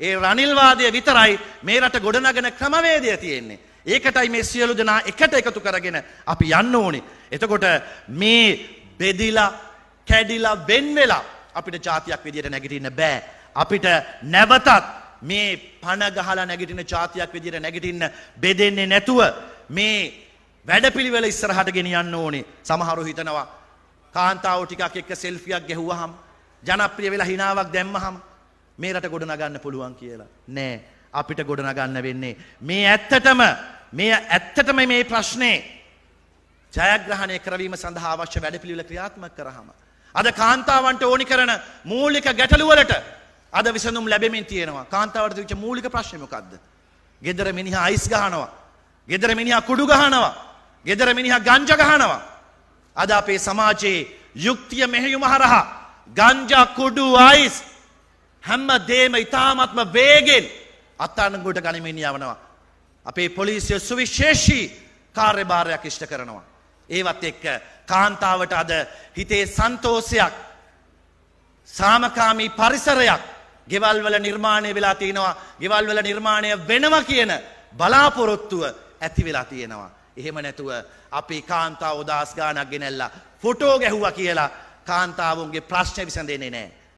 ඒ රනිල්වාදය විතරයි මේ රට ගොඩනගෙන ක්‍රමවේදය තියෙන්නේ. ඒකටයි මේ සියලු දෙනා එකට එකතු කරගෙන අපි යන්න ඕනේ. එතකොට මේ බෙදිලා කැඩිලා වෙන් වෙලා අපිට ජාතියක් විදියට නැගිටින්න බෑ. අපිට නැවතත් මේ පණ ගහලා නැගිටින ජාතියක් විදියට නැගිටින්න බෙදෙන්නේ නැතුව මේ වැඩපිළිවෙල ඉස්සරහට ගෙනියන්න ඕනේ. සමහරු හිතනවා කාන්තාව ටිකක් එක්ක සෙල්ෆියක් ගැහුවහම ජනප්‍රිය වෙලා හිනාවක් දැම්මහම මේ රට ගොඩනගන්න පුළුවන් කියලා. නෑ අපිට ගොඩනගන්න වෙන්නේ. මේ ඇත්තටම මේ ඇත්තටම මේ ප්‍රශ්නේ ජයග්‍රහණය කරවීම සඳහා අවශ්‍ය වැඩපිළිවෙල ක්‍රියාත්මක කරාම අද කාන්තාවන්ට ඕනි කරන මූලික ගැටලුවලට අද විසඳුම් ලැබෙමින් තියෙනවා. කාන්තාවට තිබිච්ච මූලික ප්‍රශ්නේ මොකද්ද? ගෙදර මිනිහා අයිස් ගහනවා. ගෙදර මිනිහා කුඩු ගහනවා. ගෙදර මිනිහා ගංජා ගහනවා. අද අපේ සමාජයේ යුක්තිය මෙහෙයුම හරහා ගංජා කුඩු අයිස් හැම්ම දේම ඉතාමත්ම වේගෙන් අත්තානගුට ගනිමින් යවනවා. අපේ පොලිසිය සුවිශේෂී කාර්යභාරයක් ඉෂ්ට කරනවා. ඒවත් එක්ක කාන්තාවට අද හිතේ සන්තෝසයක් සාමකාමී පරිසරයක් ගෙවල්වල නිර්මාණය වෙලා තියෙනවා ගෙවල්වල නිර්මාණය වෙනවා කියන බලාපොරොත්තුව ඇති වෙලා තියෙනවා. එහෙම නැතුව අපි කාන්තාව උදාස් ගානක් ගෙනැල්ලා ෆොටෝ ගැහුවා කියලා කාන්තාවුන්ගේ ප්‍රශ්න විසඳෙන්නේ නෑ.